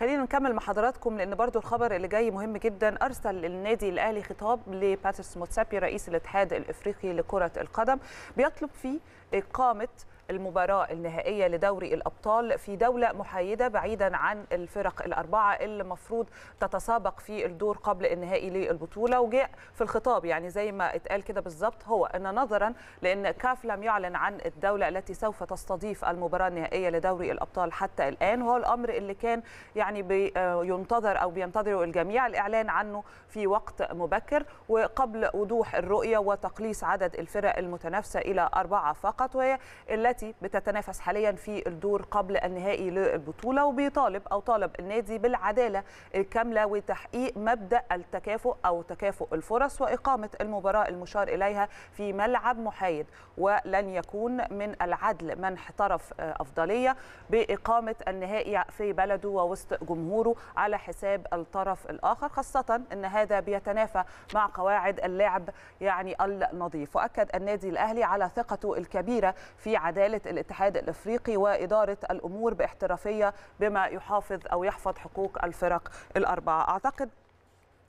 خلينا نكمل مع حضراتكم لان برضو الخبر اللي جاي مهم جدا ارسل النادي الاهلي خطاب لباترس موتسابي رئيس الاتحاد الافريقي لكره القدم بيطلب فيه اقامه المباراة النهائية لدوري الأبطال في دولة محايدة بعيدا عن الفرق الأربعة اللي المفروض تتسابق في الدور قبل النهائي للبطولة وجاء في الخطاب يعني زي ما اتقال كده بالظبط هو أن نظرا لأن كاف لم يعلن عن الدولة التي سوف تستضيف المباراة النهائية لدوري الأبطال حتى الآن وهو الأمر اللي كان يعني بينتظر أو بينتظره الجميع الإعلان عنه في وقت مبكر وقبل وضوح الرؤية وتقليص عدد الفرق المتنافسة إلى أربعة فقط وهي التي التي بتتنافس حاليا في الدور قبل النهائي للبطوله وبيطالب او طالب النادي بالعداله الكامله وتحقيق مبدا التكافؤ او تكافؤ الفرص واقامه المباراه المشار اليها في ملعب محايد ولن يكون من العدل منح طرف آه، افضليه باقامه النهائي في بلده ووسط جمهوره على حساب الطرف الاخر خاصه ان هذا بيتنافى مع قواعد اللعب يعني النظيف واكد النادي الاهلي على ثقته الكبيره في عداله وكاله الاتحاد الافريقي واداره الامور باحترافيه بما يحافظ او يحفظ حقوق الفرق الاربعه اعتقد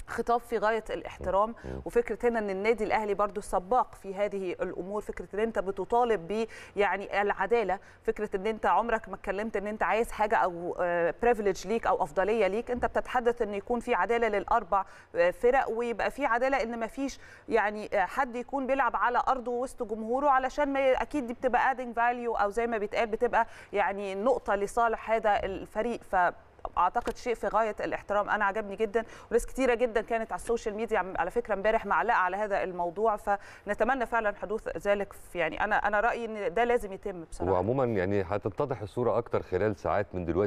خطاب في غايه الاحترام وفكره هنا ان النادي الاهلي برضو سباق في هذه الامور فكره ان انت بتطالب ب يعني العداله فكره ان انت عمرك ما اتكلمت ان انت عايز حاجه او بريفليج آه، ليك او افضليه ليك انت بتتحدث ان يكون في عداله للاربع آه، فرق ويبقى في عداله ان ما فيش يعني آه، حد يكون بيلعب على ارضه وسط جمهوره علشان ما اكيد دي بتبقى ادنج فاليو او زي ما بيتقال بتبقى يعني نقطه لصالح هذا الفريق ف اعتقد شيء في غايه الاحترام انا عجبني جدا وناس كثيره جدا كانت على السوشيال ميديا على فكره امبارح معلقه على هذا الموضوع فنتمنى فعلا حدوث ذلك يعني انا انا رايي ان ده لازم يتم بصراحه وعموما يعني هتتضح الصوره اكتر خلال ساعات من دلوقتي